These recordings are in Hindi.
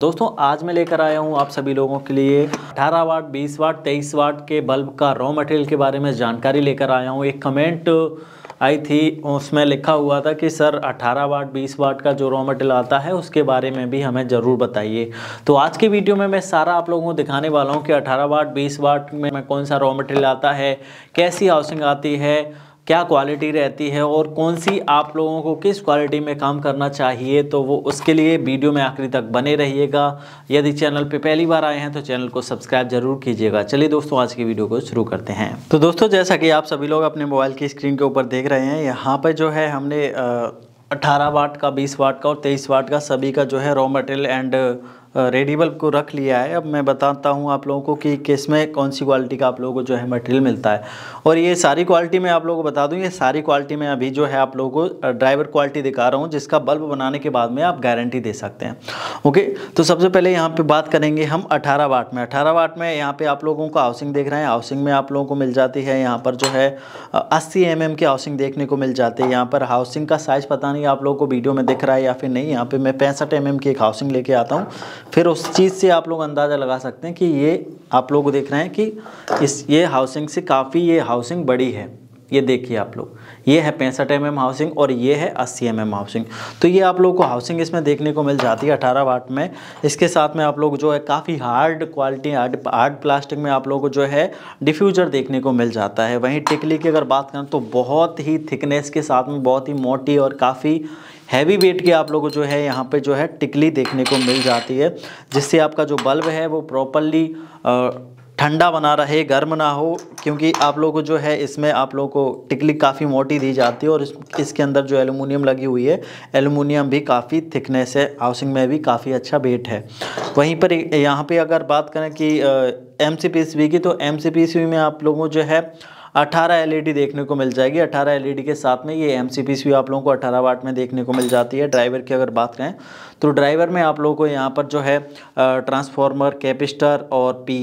दोस्तों आज मैं लेकर आया हूं आप सभी लोगों के लिए 18 वाट 20 वाट 23 वाट के बल्ब का रॉ मटेरियल के बारे में जानकारी लेकर आया हूं एक कमेंट आई थी उसमें लिखा हुआ था कि सर 18 वाट 20 वाट का जो रॉ मटेरियल आता है उसके बारे में भी हमें ज़रूर बताइए तो आज की वीडियो में मैं सारा आप लोगों को दिखाने वाला हूँ कि अठारह वाट बीस वाट में कौन सा रॉ मटेरियल आता है कैसी हाउसिंग आती है क्या क्वालिटी रहती है और कौन सी आप लोगों को किस क्वालिटी में काम करना चाहिए तो वो उसके लिए वीडियो में आखिरी तक बने रहिएगा यदि चैनल पे पहली बार आए हैं तो चैनल को सब्सक्राइब जरूर कीजिएगा चलिए दोस्तों आज की वीडियो को शुरू करते हैं तो दोस्तों जैसा कि आप सभी लोग अपने मोबाइल की स्क्रीन के ऊपर देख रहे हैं यहाँ पर जो है हमने अठारह वाट का बीस वाट का और तेईस वाट का सभी का जो है raw material and ready bulb को रख लिया है अब मैं बताता हूँ आप लोगों को कि किस में कौन सी क्वालिटी का आप लोगों को जो है मटेरियल मिलता है और ये सारी क्वालिटी मैं आप लोगों को बता दूँ ये सारी क्वालिटी में अभी जो है आप लोगों को ड्राइवर क्वालिटी दिखा रहा हूँ जिसका बल्ब बनाने के बाद में आप गारंटी दे सकते हैं ओके तो सबसे पहले यहाँ पर बात करेंगे हम अठारह वाट में अठारह वाट में यहाँ पर आप लोगों को हाउसिंग देख रहे हैं हाउसिंग में आप लोगों को मिल जाती है यहाँ पर जो है अस्सी एम mm की हाउसिंग देखने को मिल जाती है यहाँ पर हाउसिंग का साइज़ पता नहीं आप लोगों को वीडियो में दिख रहा है या फिर नहीं यहाँ पर मैं पैंसठ एम mm की एक हाउसिंग लेके आता हूँ फिर उस चीज़ से आप लोग अंदाज़ा लगा सकते हैं कि ये आप लोग देख रहे हैं कि इस ये हाउसिंग से काफ़ी ये हाउसिंग बड़ी है ये देखिए आप लोग ये है पैंसठ एम mm हाउसिंग और ये है अस्सी एम mm हाउसिंग तो ये आप लोग को हाउसिंग इसमें देखने को मिल जाती है अठारह वाट में इसके साथ में आप लोग जो है काफ़ी hard quality hard hard plastic में आप लोग को जो है डिफ्यूजर देखने को मिल जाता है वहीं टिकली की अगर बात करें तो बहुत ही थिकनेस के साथ में बहुत ही मोटी और काफ़ी हैवी वेट के आप लोगों को जो है यहाँ पे जो है टिकली देखने को मिल जाती है जिससे आपका जो बल्ब है वो प्रॉपरली ठंडा बना रहे गर्म ना हो क्योंकि आप लोगों को जो है इसमें आप लोगों को टिकली काफ़ी मोटी दी जाती है और इस, इसके अंदर जो एलुमिनियम लगी हुई है एलुमिनियम भी काफ़ी थिकनेस है हाउसिंग में भी काफ़ी अच्छा वेट है वहीं पर यहाँ पे अगर बात करें कि एम सी की तो एम सी में आप लोगों जो है 18 एलईडी e देखने को मिल जाएगी 18 एलईडी e के साथ में ये एम भी आप लोगों को 18 वाट में देखने को मिल जाती है ड्राइवर की अगर बात करें तो ड्राइवर में आप लोगों को यहाँ पर जो है ट्रांसफार्मर कैपिस्टर और पी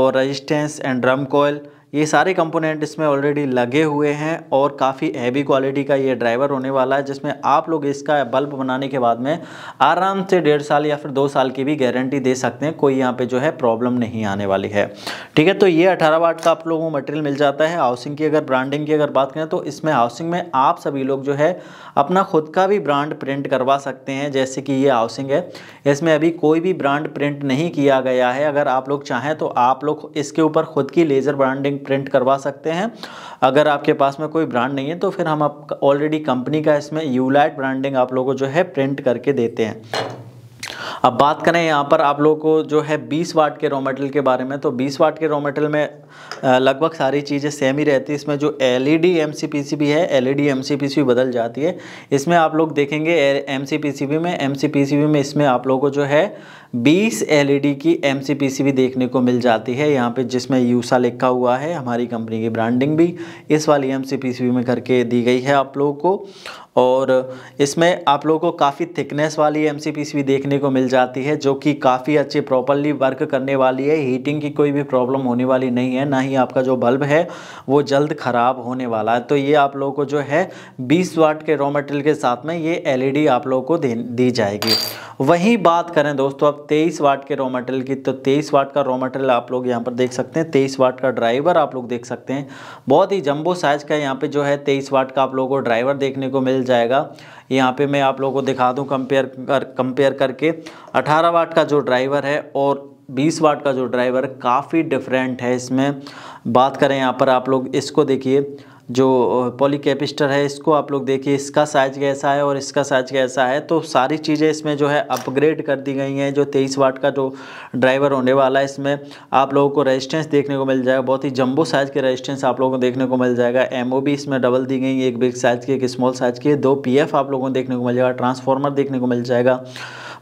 और रजिस्टेंस एंड ड्रम कोयल ये सारे कंपोनेंट इसमें ऑलरेडी लगे हुए हैं और काफ़ी हैवी क्वालिटी का ये ड्राइवर होने वाला है जिसमें आप लोग इसका बल्ब बनाने के बाद में आराम से डेढ़ साल या फिर दो साल की भी गारंटी दे सकते हैं कोई यहाँ पे जो है प्रॉब्लम नहीं आने वाली है ठीक है तो ये अठारह वाट का आप लोगों को मटेरियल मिल जाता है हाउसिंग की अगर ब्रांडिंग की अगर बात करें तो इसमें हाउसिंग में आप सभी लोग जो है अपना खुद का भी ब्रांड प्रिंट करवा सकते हैं जैसे कि ये हाउसिंग है इसमें अभी कोई भी ब्रांड प्रिंट नहीं किया गया है अगर आप लोग चाहें तो आप लोग इसके ऊपर खुद की लेज़र ब्रांडिंग प्रिंट करवा सकते हैं अगर आपके पास में कोई ब्रांड नहीं है तो फिर हम आप ऑलरेडी कंपनी का इसमें यूलाइट ब्रांडिंग आप लोगों को जो है प्रिंट करके देते हैं अब बात करें यहाँ पर आप लोगों को जो है 20 वाट के रॉ मेटल के बारे में तो 20 वाट के रॉ मेटल में लगभग सारी चीज़ें सेम ही रहती है इसमें जो L E D M C P C B है L E D M C P C B बदल जाती है इसमें आप लोग देखेंगे M C P C B में M C P C B में इसमें आप लोगों को जो है बीस एल ई डी की M C P C B देखने को मिल जाती है यहाँ पे जिसमें यूसा लिखा हुआ है हमारी कंपनी की ब्रांडिंग भी इस वाली M C P C B में करके दी गई है आप लोगों को और इसमें आप लोगों को काफ़ी थिकनेस वाली M C P C B देखने को मिल जाती है जो कि काफ़ी अच्छी प्रॉपरली वर्क करने वाली है हीटिंग की कोई भी प्रॉब्लम होने वाली नहीं है ना ही आपका जो बल्ब है वो जल्द ख़राब होने वाला है तो ये आप लोगों को जो है बीस वाट के रॉ मटेरियल के साथ में ये एल e आप लोगों को दी जाएगी वहीं बात करें दोस्तों अब 23 वाट के रॉ मटेरियल की तो 23 वाट का रॉ मटेरियल आप लोग यहाँ पर देख सकते हैं 23 वाट का ड्राइवर आप लोग देख सकते हैं बहुत ही जंबो साइज का यहाँ पे जो है 23 वाट का आप लोगों को ड्राइवर देखने को मिल जाएगा यहाँ पे मैं आप लोगों को दिखा दूँ कंपेयर कर कंपेयर करके 18 वाट का जो ड्राइवर है और 20 वाट का जो ड्राइवर काफ़ी डिफरेंट है इसमें बात करें यहाँ पर आप लोग इसको देखिए जो पॉली है इसको आप लोग देखिए इसका साइज कैसा है और इसका साइज कैसा है तो सारी चीज़ें इसमें जो है अपग्रेड कर दी गई हैं जो 23 वाट का जो ड्राइवर होने वाला है इसमें आप लोगों को रेजिस्टेंस देखने को मिल जाएगा बहुत ही जंबो साइज़ के रेजिस्टेंस आप लोगों को देखने को मिल जाएगा एम इसमें डबल दी गई एक बिग साइज़ की एक स्मॉल साइज़ की दो पी आप लोगों को देखने को मिल जाएगा ट्रांसफॉर्मर देखने को मिल जाएगा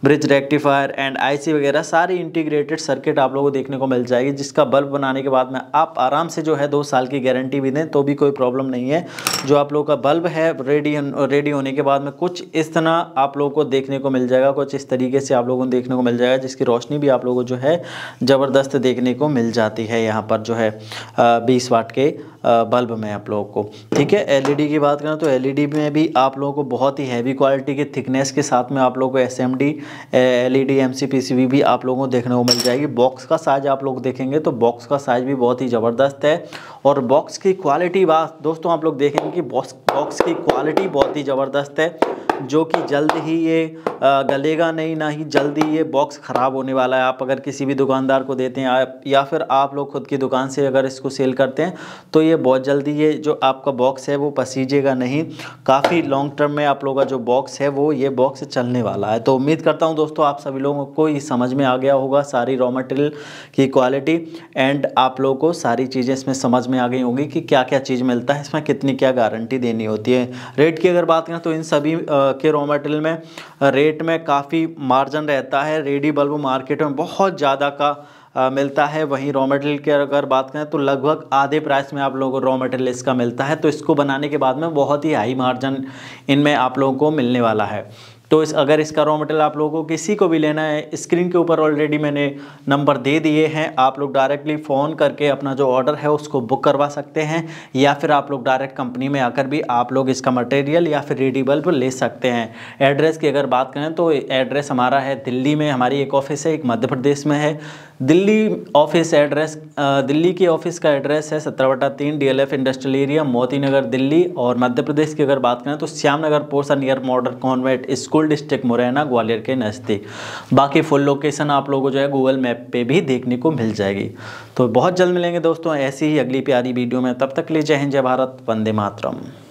ब्रिज रेक्टिफायर एंड आईसी वगैरह सारी इंटीग्रेटेड सर्किट आप लोगों को देखने को मिल जाएगी जिसका बल्ब बनाने के बाद में आप आराम से जो है दो साल की गारंटी भी दें तो भी कोई प्रॉब्लम नहीं है जो आप लोगों का बल्ब है रेडी रेडी होने के बाद में कुछ इस तरह आप लोगों को देखने को मिल जाएगा कुछ इस तरीके से आप लोगों को देखने को मिल जाएगा जिसकी रोशनी भी आप लोगों को जो है ज़बरदस्त देखने को मिल जाती है यहाँ पर जो है बीस वाट के बल्ब में आप लोगों को ठीक है एलईडी e की बात करें तो एलईडी e में भी आप लोगों को बहुत ही हैवी क्वालिटी के थिकनेस के साथ में आप लोगों को SMD L E D M C P C भी आप लोगों को देखने को मिल जाएगी बॉक्स का साइज आप लोग देखेंगे तो बॉक्स का साइज भी बहुत ही ज़बरदस्त है और बॉक्स की क्वालिटी बात दोस्तों आप लोग देखेंगे कि बॉक्स बॉक्स की क्वालिटी बहुत ही ज़बरदस्त है जो कि जल्द ही ये गलेगा नहीं ना ही जल्द ही ये बॉक्स ख़राब होने वाला है आप अगर किसी भी दुकानदार को देते हैं या फिर आप लोग ख़ुद की दुकान से अगर इसको सेल करते हैं तो ये बहुत जल्दी ये जो आपका बॉक्स है वो पसीजेगा नहीं काफ़ी लॉन्ग टर्म में आप लोगों का जो बॉक्स है वो ये बॉक्स चलने वाला है तो उम्मीद करता हूँ दोस्तों आप सभी लोगों को ये समझ में आ गया होगा सारी रॉ मटेरियल की क्वालिटी एंड आप लोगों को सारी चीज़ें इसमें समझ में आ गई होंगी कि क्या क्या चीज़ मिलता है इसमें कितनी क्या गारंटी देनी होती है रेट की अगर बात करें तो इन सभी आ, के रॉ मटेरियल में रेट में काफ़ी मार्जिन रहता है रेडी बल्ब मार्केट में बहुत ज़्यादा का मिलता है वहीं रॉ मटेरियल की अगर बात करें तो लगभग आधे प्राइस में आप लोगों को रॉ मटेरियल इसका मिलता है तो इसको बनाने के बाद में बहुत ही हाई मार्जिन इनमें आप लोगों को मिलने वाला है तो इस अगर इसका रॉ मटेरियल आप लोगों को किसी को भी लेना है स्क्रीन के ऊपर ऑलरेडी मैंने नंबर दे दिए हैं आप लोग डायरेक्टली फ़ोन करके अपना जो ऑर्डर है उसको बुक करवा सकते हैं या फिर आप लोग डायरेक्ट कंपनी में आकर भी आप लोग इसका मटेरियल या फिर रेडी बल्ब ले सकते हैं एड्रेस की अगर बात करें तो एड्रेस हमारा है दिल्ली में हमारी एक ऑफ़िस है एक मध्य प्रदेश में है दिल्ली ऑफिस एड्रेस दिल्ली के ऑफिस का एड्रेस है सत्रह बटा तीन डी इंडस्ट्रियल एरिया मोती नगर दिल्ली और मध्य प्रदेश की अगर बात करें तो Shyam Nagar Porsa near modern convent school बिल्कुल डिस्ट्रिक्ट मुरैना ग्वालियर के नज़दीक बाकी फुल लोकेशन आप लोगों को जो है गूगल मैप पे भी देखने को मिल जाएगी तो बहुत जल्द मिलेंगे दोस्तों ऐसी ही अगली प्यारी वीडियो में तब तक लीजिए हिंद जय भारत वंदे मातरम